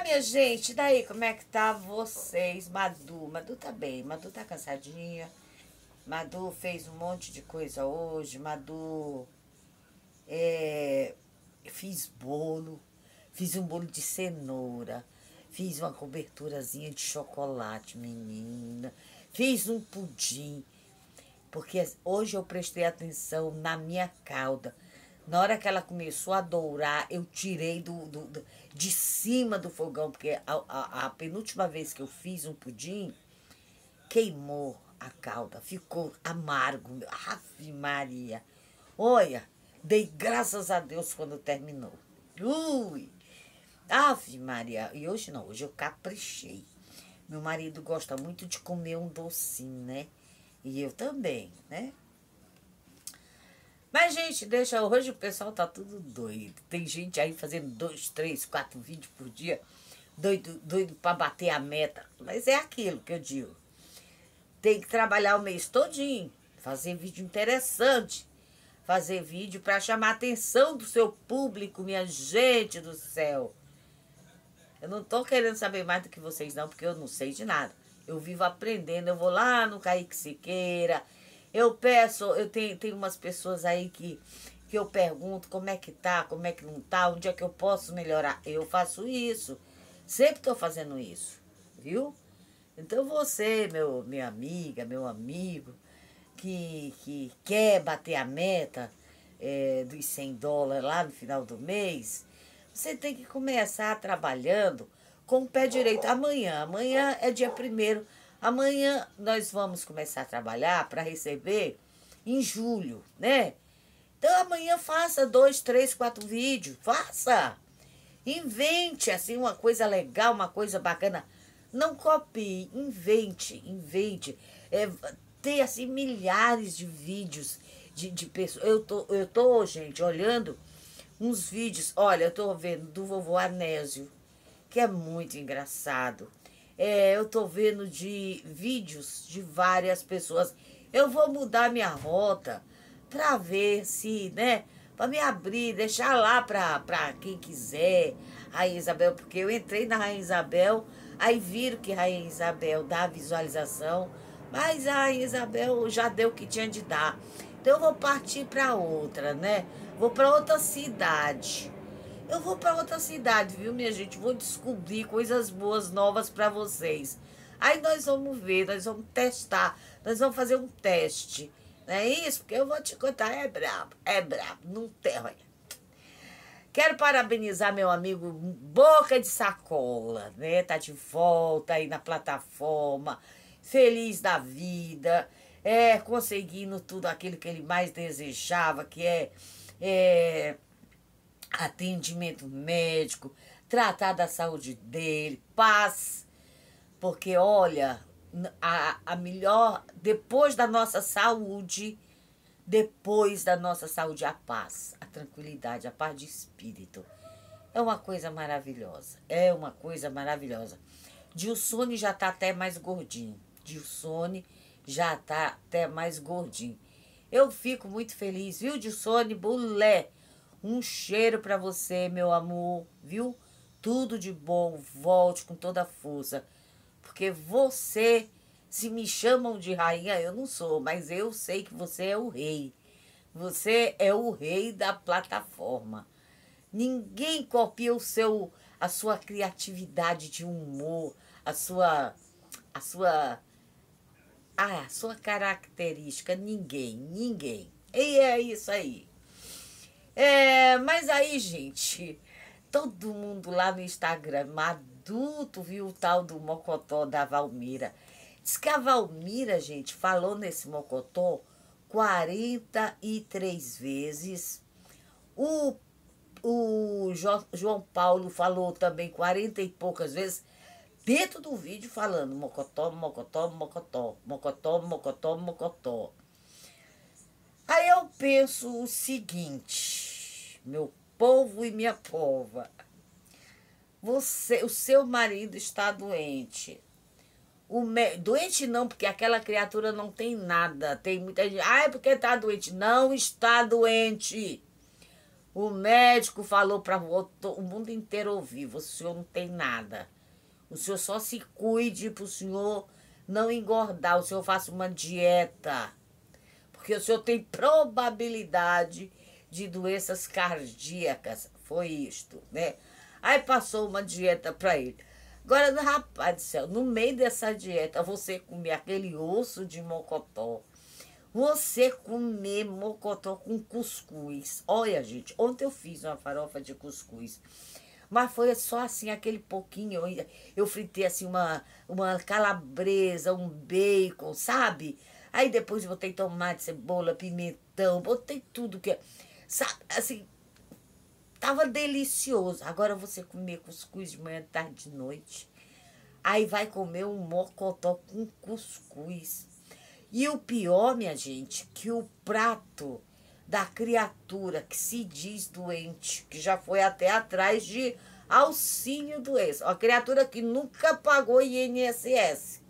lá, minha gente. Daí, como é que tá vocês? Madu, Madu tá bem. Madu tá cansadinha. Madu fez um monte de coisa hoje. Madu. É, fiz bolo. Fiz um bolo de cenoura. Fiz uma coberturazinha de chocolate, menina. Fiz um pudim. Porque hoje eu prestei atenção na minha cauda. Na hora que ela começou a dourar, eu tirei do, do, do de cima do fogão, porque a, a, a, penúltima vez que eu fiz um pudim, queimou a calda, ficou amargo. Ave Maria! Olha, dei graças a Deus quando terminou. Ui! Ave Maria! E hoje não, hoje eu caprichei. Meu marido gosta muito de comer um docinho, né? E eu também, né? Mas, gente, deixa. Hoje o pessoal tá tudo doido. Tem gente aí fazendo dois, três, quatro vídeos por dia, doido, doido para bater a meta. Mas é aquilo que eu digo. Tem que trabalhar o mês todinho, fazer vídeo interessante, fazer vídeo para chamar a atenção do seu público, minha gente do céu. Eu não tô querendo saber mais do que vocês, não, porque eu não sei de nada. Eu vivo aprendendo. Eu vou lá no Kaique Siqueira eu peço, eu tenho, tenho umas pessoas aí que, que eu pergunto como é que tá, como é que não tá, onde é que eu posso melhorar. Eu faço isso. Sempre estou fazendo isso, viu? Então você, meu, minha amiga, meu amigo, que, que quer bater a meta é, dos 100 dólares lá no final do mês, você tem que começar trabalhando com o pé direito. Amanhã, amanhã é dia primeiro Amanhã nós vamos começar a trabalhar para receber em julho, né? Então amanhã faça dois, três, quatro vídeos. Faça! Invente assim uma coisa legal, uma coisa bacana. Não copie, invente, invente. É, tem assim milhares de vídeos de, de pessoas. Eu tô, eu tô, gente, olhando uns vídeos. Olha, eu tô vendo do vovô Anésio, que é muito engraçado. É, eu tô vendo de vídeos de várias pessoas. Eu vou mudar minha rota para ver se, né? Para me abrir, deixar lá para quem quiser, Rainha Isabel, porque eu entrei na Rainha Isabel, aí viram que Rainha Isabel dá visualização, mas a Rainha Isabel já deu o que tinha de dar. Então eu vou partir para outra, né? Vou para outra cidade. Eu vou para outra cidade, viu, minha gente? Vou descobrir coisas boas, novas para vocês. Aí nós vamos ver, nós vamos testar, nós vamos fazer um teste. Não é isso? Porque eu vou te contar, é brabo, é brabo, não tem, olha. Quero parabenizar meu amigo Boca de Sacola, né? Tá de volta aí na plataforma, feliz da vida, é, conseguindo tudo aquilo que ele mais desejava, que é, é atendimento médico, tratar da saúde dele, paz. Porque, olha, a, a melhor, depois da nossa saúde, depois da nossa saúde, a paz, a tranquilidade, a paz de espírito. É uma coisa maravilhosa. É uma coisa maravilhosa. Dilsone já tá até mais gordinho. Dilsone já tá até mais gordinho. Eu fico muito feliz, viu, Dilsone? Bulé! Um cheiro para você, meu amor, viu? Tudo de bom, volte com toda a força. Porque você, se me chamam de rainha, eu não sou, mas eu sei que você é o rei. Você é o rei da plataforma. Ninguém copia o seu a sua criatividade de humor, a sua a sua ah, a sua característica, ninguém, ninguém. E é isso aí. É, mas aí, gente, todo mundo lá no Instagram, adulto, viu o tal do mocotó da Valmira. Diz que a Valmira, gente, falou nesse mocotó 43 vezes. O, o João Paulo falou também 40 e poucas vezes dentro do vídeo falando mocotó, mocotó, mocotó, mocotó, mocotó, mocotó. Aí eu penso o seguinte, meu povo e minha pova. Você, o seu marido está doente. O me... Doente não, porque aquela criatura não tem nada. Tem muita gente. Ah, é porque está doente. Não está doente. O médico falou para o mundo inteiro ouvir: o senhor não tem nada. O senhor só se cuide para o senhor não engordar. O senhor faça uma dieta. Porque o senhor tem probabilidade de doenças cardíacas. Foi isto, né? Aí passou uma dieta para ele. Agora, rapaz do céu, no meio dessa dieta, você comer aquele osso de mocotó, você comer mocotó com cuscuz. Olha, gente, ontem eu fiz uma farofa de cuscuz. Mas foi só assim, aquele pouquinho. Eu, fritei assim uma, uma calabresa, um bacon, sabe? Aí depois botei tomate, cebola, pimentão, botei tudo que... É Sabe, assim, tava delicioso. Agora você comer cuscuz de manhã, tarde, de noite. Aí vai comer um mocotó com cuscuz. E o pior, minha gente, que o prato da criatura que se diz doente, que já foi até atrás de Alcínio do ex, a criatura que nunca pagou INSS,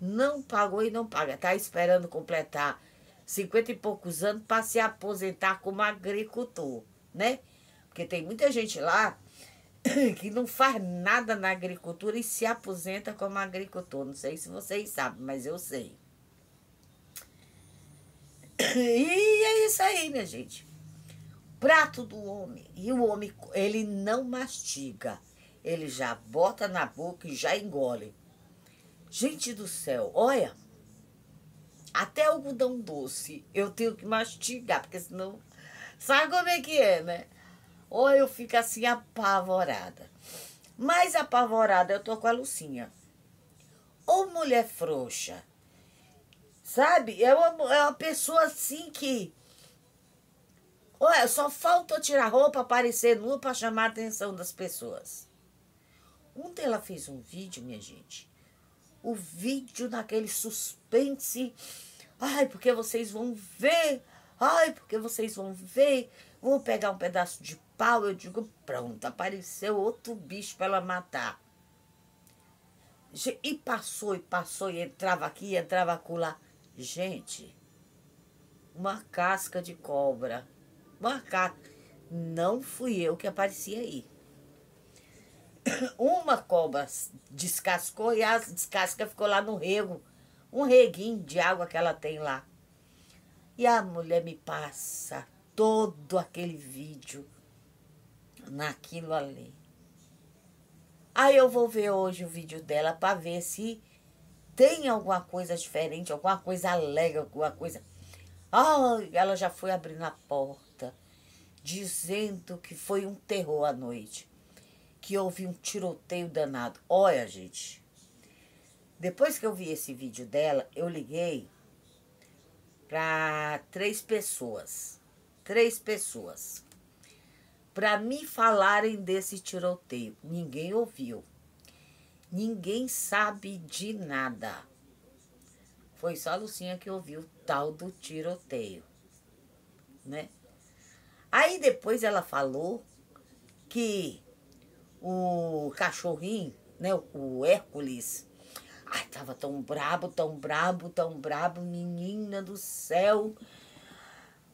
não pagou e não paga, tá esperando completar 50 e poucos anos para se aposentar como agricultor, né? Porque tem muita gente lá que não faz nada na agricultura e se aposenta como agricultor. Não sei se vocês sabem, mas eu sei. E é isso aí, minha gente. Prato do homem. E o homem, ele não mastiga. Ele já bota na boca e já engole. Gente do céu, olha. Até algodão doce eu tenho que mastigar, porque senão. Sabe como é que é, né? Ou eu fico assim apavorada. Mais apavorada eu tô com a Lucinha. Ou mulher frouxa. Sabe? É uma, é uma pessoa assim que. Olha, só falta tirar roupa, aparecer nua para chamar a atenção das pessoas. Ontem ela fez um vídeo, minha gente, o vídeo naquele suspense. Ai, porque vocês vão ver. Ai, porque vocês vão ver. Vou pegar um pedaço de pau. Eu digo, pronto, apareceu outro bicho para ela matar. E passou, e passou, e entrava aqui, e entrava lá Gente, uma casca de cobra. Uma casca. Não fui eu que apareci aí. Uma cobra descascou e a descasca ficou lá no rego, um reguinho de água que ela tem lá. E a mulher me passa todo aquele vídeo naquilo ali. Aí eu vou ver hoje o vídeo dela para ver se tem alguma coisa diferente, alguma coisa alegre, alguma coisa. Ah, ela já foi abrindo a porta, dizendo que foi um terror à noite que houve um tiroteio danado. Olha, gente. Depois que eu vi esse vídeo dela, eu liguei para três pessoas. Três pessoas. Para me falarem desse tiroteio. Ninguém ouviu. Ninguém sabe de nada. Foi só a Lucinha que ouviu o tal do tiroteio, né? Aí depois ela falou que o cachorrinho, né, o Hércules. Ai, tava tão brabo, tão brabo, tão brabo, menina do céu.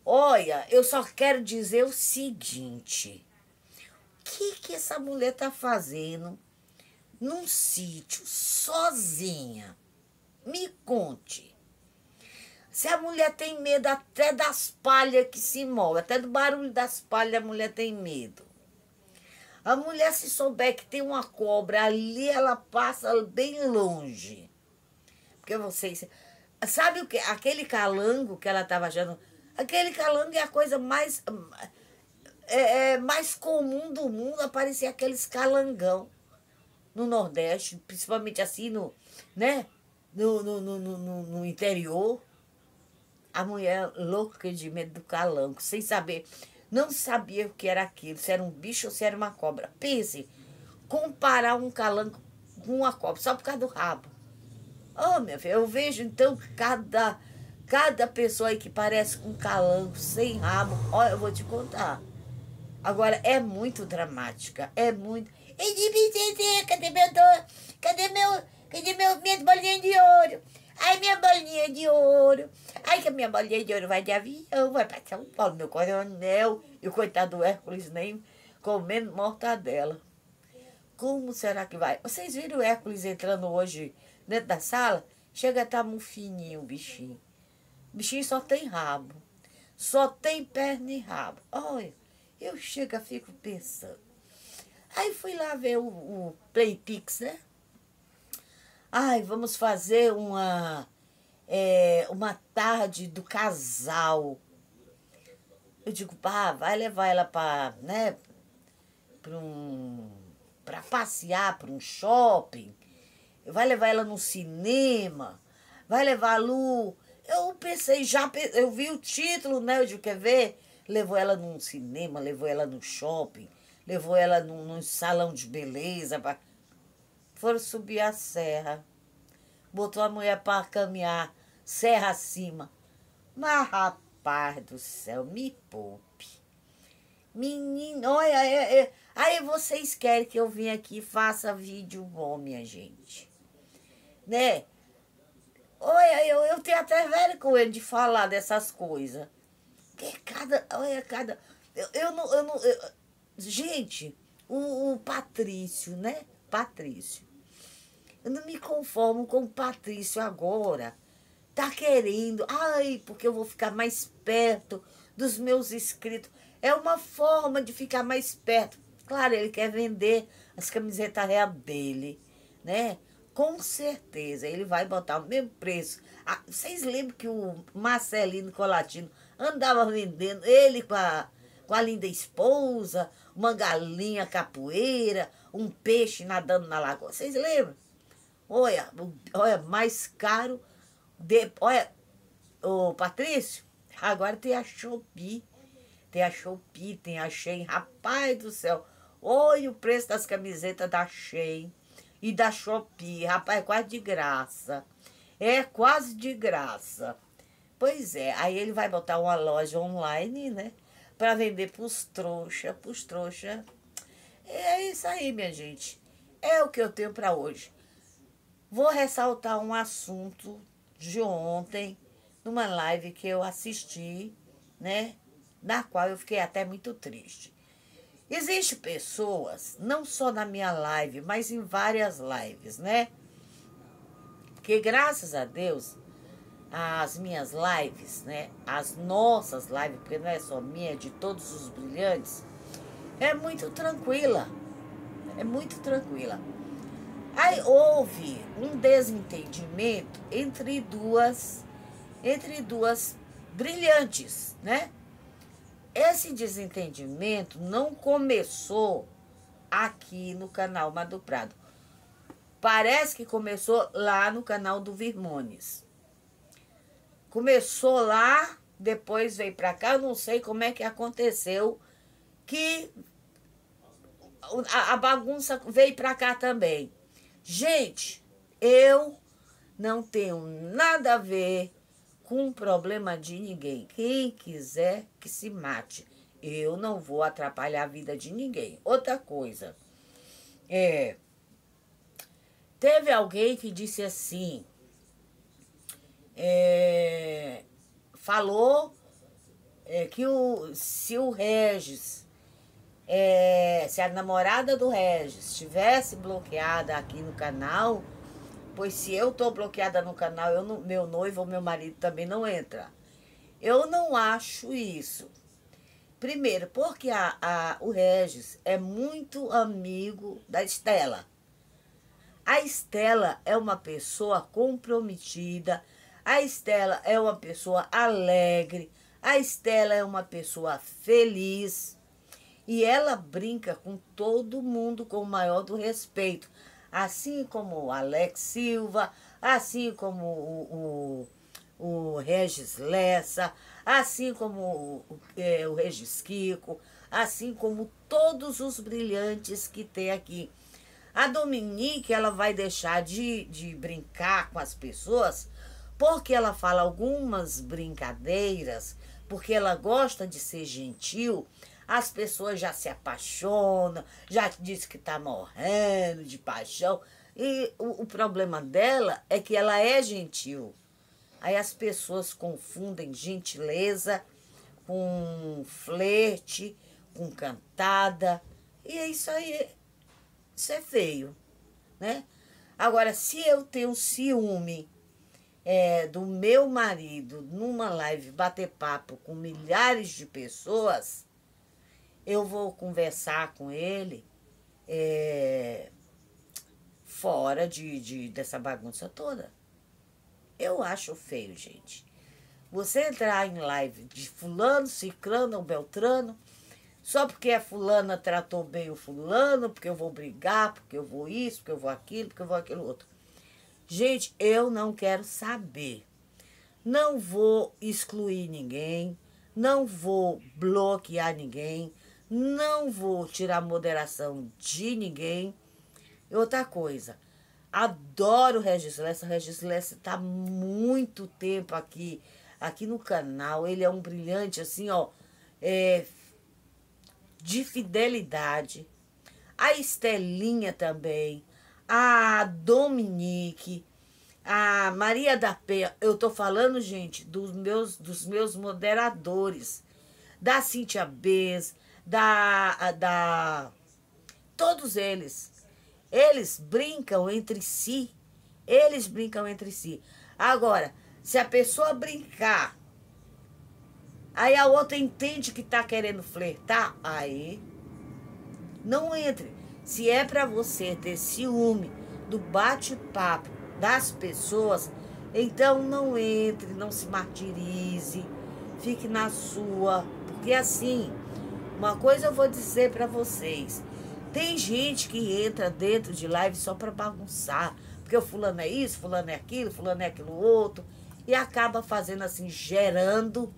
Olha, eu só quero dizer o seguinte. O que, que essa mulher tá fazendo num sítio sozinha? Me conte. Se a mulher tem medo até das palhas que se move, até do barulho das palhas a mulher tem medo. A mulher, se souber que tem uma cobra ali, ela passa bem longe. Porque vocês. Sabe o que? Aquele calango que ela estava achando. Aquele calango é a coisa mais. É, é, mais comum do mundo aparecer aqueles calangão no Nordeste, principalmente assim no, né? no, no, no, no, no interior. A mulher louca de medo do calango, sem saber. Não sabia o que era aquilo, se era um bicho ou se era uma cobra. Pense, comparar um calango com uma cobra, só por causa do rabo. Oh, meu filho, eu vejo então cada, cada pessoa aí que parece um calango, sem rabo. Olha, eu vou te contar. Agora, é muito dramática, é muito... Cadê meu minha bolinha de ouro vai de avião, vai para São Paulo, meu coronel. E o coitado do Hércules nem comendo mortadela. Como será que vai? Vocês viram o Hércules entrando hoje dentro da sala? Chega a estar tá um fininho o bichinho. O bichinho só tem rabo. Só tem perna e rabo. Olha, eu chego fico pensando. Aí fui lá ver o, o Playpix, né? Ai, vamos fazer uma é, uma tarde do casal. Eu digo, pá, vai levar ela para, né, para um para passear, para um shopping. Vai levar ela no cinema. Vai levar a Lu. Eu pensei, já eu vi o título, né? Eu digo, quer ver? Levou ela num cinema, levou ela no shopping, levou ela num, num salão de beleza. Pra... Foram subir a serra botou a mulher para caminhar serra acima. Mas, rapaz do céu, me poupe. Menino, olha, é, é. aí vocês querem que eu vim aqui e faça vídeo bom, minha gente. Né? Olha, eu, eu tenho até ele de falar dessas coisas. Porque cada, olha, cada... Eu, eu não, eu não... Eu, gente, o, o Patrício, né? Patrício. Eu não me conformo com o Patrício agora. Tá querendo. Ai, porque eu vou ficar mais perto dos meus inscritos. É uma forma de ficar mais perto. Claro, ele quer vender as camisetas rea dele, né? Com certeza, ele vai botar o mesmo preço. Ah, vocês lembram que o Marcelino Colatino andava vendendo, ele com a, com a linda esposa, uma galinha capoeira, um peixe nadando na lagoa. Vocês lembram? Olha, olha, mais caro. De, olha, Patrício, agora tem a Shopee. Tem a Shopee, tem a Shein. Rapaz do céu, olha o preço das camisetas da Shein e da Shopee. Rapaz, é quase de graça. É quase de graça. Pois é, aí ele vai botar uma loja online, né? Para vender pros trouxa, pros trouxa. É isso aí, minha gente. É o que eu tenho para hoje. Vou ressaltar um assunto de ontem, numa live que eu assisti, né? Na qual eu fiquei até muito triste. Existem pessoas, não só na minha live, mas em várias lives, né? Que graças a Deus, as minhas lives, né? As nossas lives, porque não é só minha, é de todos os brilhantes, é muito tranquila. É muito tranquila. Aí houve um desentendimento entre duas, entre duas brilhantes, né? Esse desentendimento não começou aqui no canal Madu Prado. Parece que começou lá no canal do Virmones. Começou lá, depois veio para cá, eu não sei como é que aconteceu que a, a bagunça veio para cá também. Gente, eu não tenho nada a ver com problema de ninguém. Quem quiser que se mate. Eu não vou atrapalhar a vida de ninguém. Outra coisa. É, teve alguém que disse assim. É, falou é, que o, se o Regis é, se a namorada do Regis estivesse bloqueada aqui no canal, pois se eu estou bloqueada no canal, eu não, meu noivo ou meu marido também não entra. Eu não acho isso. Primeiro, porque a, a, o Regis é muito amigo da Estela. A Estela é uma pessoa comprometida, a Estela é uma pessoa alegre, a Estela é uma pessoa feliz. E ela brinca com todo mundo com o maior do respeito. Assim como o Alex Silva, assim como o, o, o Regis Lessa, assim como o, é, o Regis Kiko, assim como todos os brilhantes que tem aqui. A Dominique, ela vai deixar de, de brincar com as pessoas porque ela fala algumas brincadeiras, porque ela gosta de ser gentil, as pessoas já se apaixonam, já diz que está morrendo de paixão. E o, o problema dela é que ela é gentil. Aí as pessoas confundem gentileza com flerte, com cantada. E é isso aí. Isso é feio, né? Agora, se eu tenho ciúme é, do meu marido numa live bater papo com milhares de pessoas, eu vou conversar com ele é, fora de, de, dessa bagunça toda. Eu acho feio, gente. Você entrar em live de fulano, ciclano ou beltrano, só porque a fulana tratou bem o fulano, porque eu vou brigar, porque eu vou isso, porque eu vou aquilo, porque eu vou aquilo outro. Gente, eu não quero saber. Não vou excluir ninguém, não vou bloquear ninguém, não vou tirar moderação de ninguém. E outra coisa, adoro Regis Lessa. Regis Lessa está muito tempo aqui, aqui no canal. Ele é um brilhante, assim, ó, é, de fidelidade. A Estelinha também. A Dominique a Maria da Penha, eu tô falando, gente, dos meus, dos meus moderadores, da Cíntia Bez, da, da todos eles. Eles brincam entre si. Eles brincam entre si. Agora, se a pessoa brincar, aí a outra entende que tá querendo flertar, aí não entre. Se é para você ter ciúme do bate-papo das pessoas, então não entre, não se martirize, fique na sua, porque assim uma coisa eu vou dizer para vocês. Tem gente que entra dentro de live só para bagunçar, porque o fulano é isso, fulano é aquilo, fulano é aquilo outro, e acaba fazendo assim, gerando.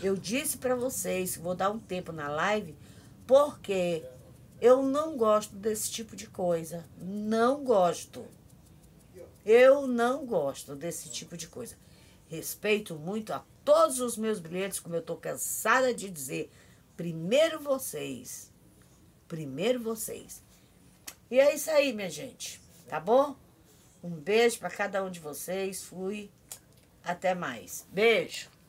Eu disse para vocês, vou dar um tempo na live, porque eu não gosto desse tipo de coisa. Não gosto. Eu não gosto desse tipo de coisa. Respeito muito a todos os meus bilhetes, como eu estou cansada de dizer. Primeiro vocês. Primeiro vocês. E é isso aí, minha gente. Tá bom? Um beijo para cada um de vocês. Fui. Até mais. Beijo.